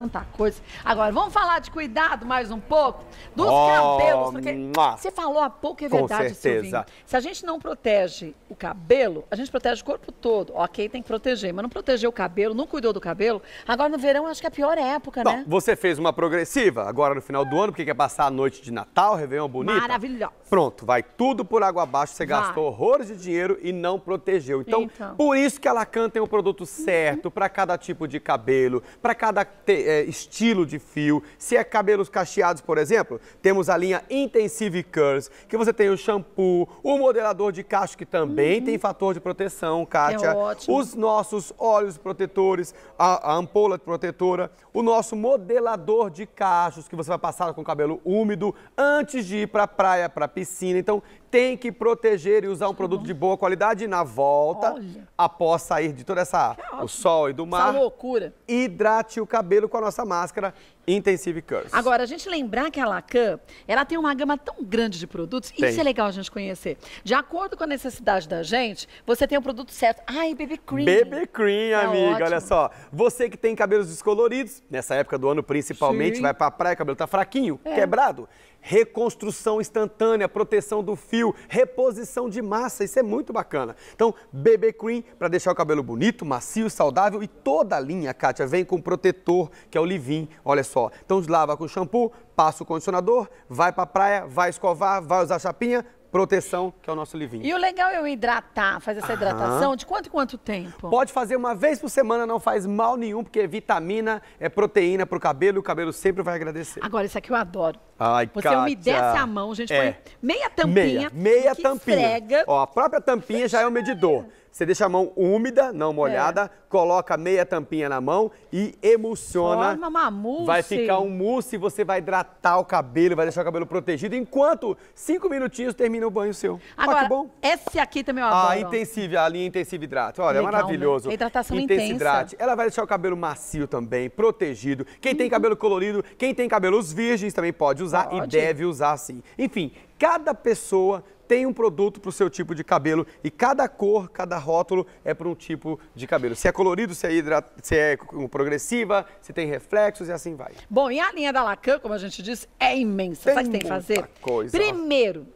tanta coisa. Agora, vamos falar de cuidado mais um pouco? Dos oh, cabelos, porque você falou há pouco, é verdade, Com certeza. Silvinho. Se a gente não protege o cabelo, a gente protege o corpo todo. Ok, tem que proteger, mas não proteger o cabelo, não cuidou do cabelo. Agora, no verão, acho que é a pior época, né? Você fez uma progressiva agora no final do ano, porque quer passar a noite de Natal, Réveillon bonito. Maravilhosa. Pronto, vai tudo por água abaixo, você vai. gastou horrores de dinheiro e não protegeu. Então, então. por isso que a Lacan tem o um produto certo uhum. para cada tipo de cabelo, para cada... Te é, estilo de fio, se é cabelos cacheados, por exemplo, temos a linha Intensive Curls, que você tem o shampoo, o modelador de cacho, que também uhum. tem fator de proteção, Kátia. É ótimo. Os nossos óleos protetores, a, a ampola protetora, o nosso modelador de cachos, que você vai passar com o cabelo úmido antes de ir para a praia, para a piscina. Então, tem que proteger e usar um produto de boa qualidade. Na volta, Olha. após sair de toda essa o sol e do mar, essa loucura. hidrate o cabelo com a nossa máscara Intensive Curls. Agora, a gente lembrar que a Lacan, ela tem uma gama tão grande de produtos, tem. isso é legal a gente conhecer. De acordo com a necessidade da gente, você tem o um produto certo. Ai, BB Cream. BB Cream, tá amiga, ótimo. olha só. Você que tem cabelos descoloridos, nessa época do ano principalmente, Sim. vai pra praia, o cabelo tá fraquinho, é. quebrado reconstrução instantânea, proteção do fio, reposição de massa, isso é muito bacana. Então, BB Cream para deixar o cabelo bonito, macio, saudável e toda a linha, Kátia, vem com protetor, que é o Livin, olha só. Então, lava com shampoo, passa o condicionador, vai para a praia, vai escovar, vai usar chapinha, Proteção, que é o nosso livinho. E o legal é eu hidratar, fazer essa hidratação Aham. de quanto em quanto tempo? Pode fazer uma vez por semana, não faz mal nenhum, porque é vitamina, é proteína pro cabelo, e o cabelo sempre vai agradecer. Agora, isso aqui eu adoro. Ai, Você Kátia. umedece a mão, gente, É. põe meia tampinha. Meia, meia que tampinha. Esfrega. Ó, a própria tampinha já é o medidor. Você deixa a mão úmida, não molhada, é. coloca meia tampinha na mão e emulsiona. Forma uma mousse. Vai ficar um mousse, e você vai hidratar o cabelo, vai deixar o cabelo protegido, enquanto cinco minutinhos termina o banho seu. Agora, Ó, que bom. esse aqui também é uma ah, adoro. Ah, intensive, a linha intensive Hidrato. Olha, é Legal, né? é maravilhoso. Né? Hidratação intensa. Hidrate. Ela vai deixar o cabelo macio também, protegido. Quem tem cabelo colorido, quem tem cabelos virgens também pode usar pode. e deve usar sim. Enfim, cada pessoa tem um produto para o seu tipo de cabelo e cada cor, cada rótulo é para um tipo de cabelo. Se é colorido, se é, hidrata, se é progressiva, se tem reflexos e assim vai. Bom, e a linha da Lacan, como a gente disse, é imensa. Tem Sabe o que tem que fazer? Coisa. Primeiro,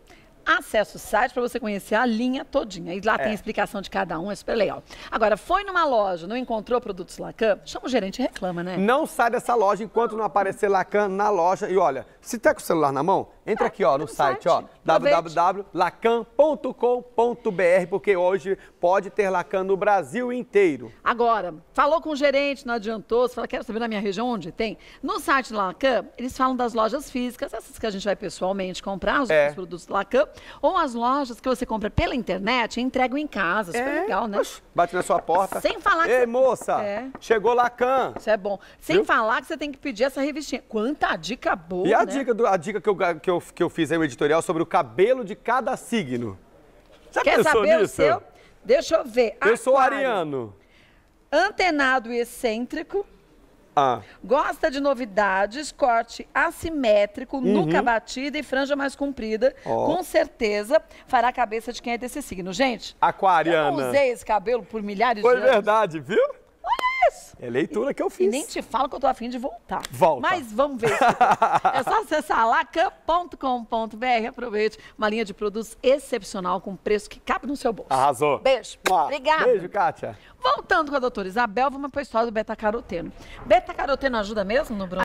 Acesse o site para você conhecer a linha todinha. E lá é. tem a explicação de cada um, é super legal. Agora, foi numa loja, não encontrou produtos Lacan? Chama o gerente e reclama, né? Não sai dessa loja enquanto não aparecer Lacan na loja. E olha, se tá com o celular na mão, entra é, aqui ó, tá no, no site, site, ó, www.lacan.com.br, porque hoje pode ter Lacan no Brasil inteiro. Agora, falou com o gerente, não adiantou, você fala, quero saber na minha região onde tem. No site Lacan, eles falam das lojas físicas, essas que a gente vai pessoalmente comprar, os é. produtos Lacan. Ou as lojas que você compra pela internet entregam em casa. Super é, legal, né? bate na sua porta. Sem falar que. Ei, moça! É. Chegou Lacan! Isso é bom. Sem Viu? falar que você tem que pedir essa revistinha. Quanta dica boa! E a né? dica, do, a dica que, eu, que, eu, que eu fiz aí no editorial sobre o cabelo de cada signo. Já Quer saber nisso? o seu? Deixa eu ver. Eu Aquário. sou ariano. Antenado e excêntrico. Ah. Gosta de novidades, corte assimétrico, uhum. nuca batida e franja mais comprida. Oh. Com certeza fará a cabeça de quem é desse signo. Gente, aquariana. Eu usei esse cabelo por milhares Foi de anos. Foi verdade, viu? É leitura que eu fiz. E nem te falo que eu tô afim de voltar. Volta. Mas vamos ver. é só acessar lacan.com.br. Aproveite uma linha de produtos excepcional com preço que cabe no seu bolso. Arrasou. Beijo. Mua. Obrigada. Beijo, Kátia. Voltando com a doutora Isabel, vamos para a história do beta-caroteno. Beta-caroteno ajuda mesmo no Bruno?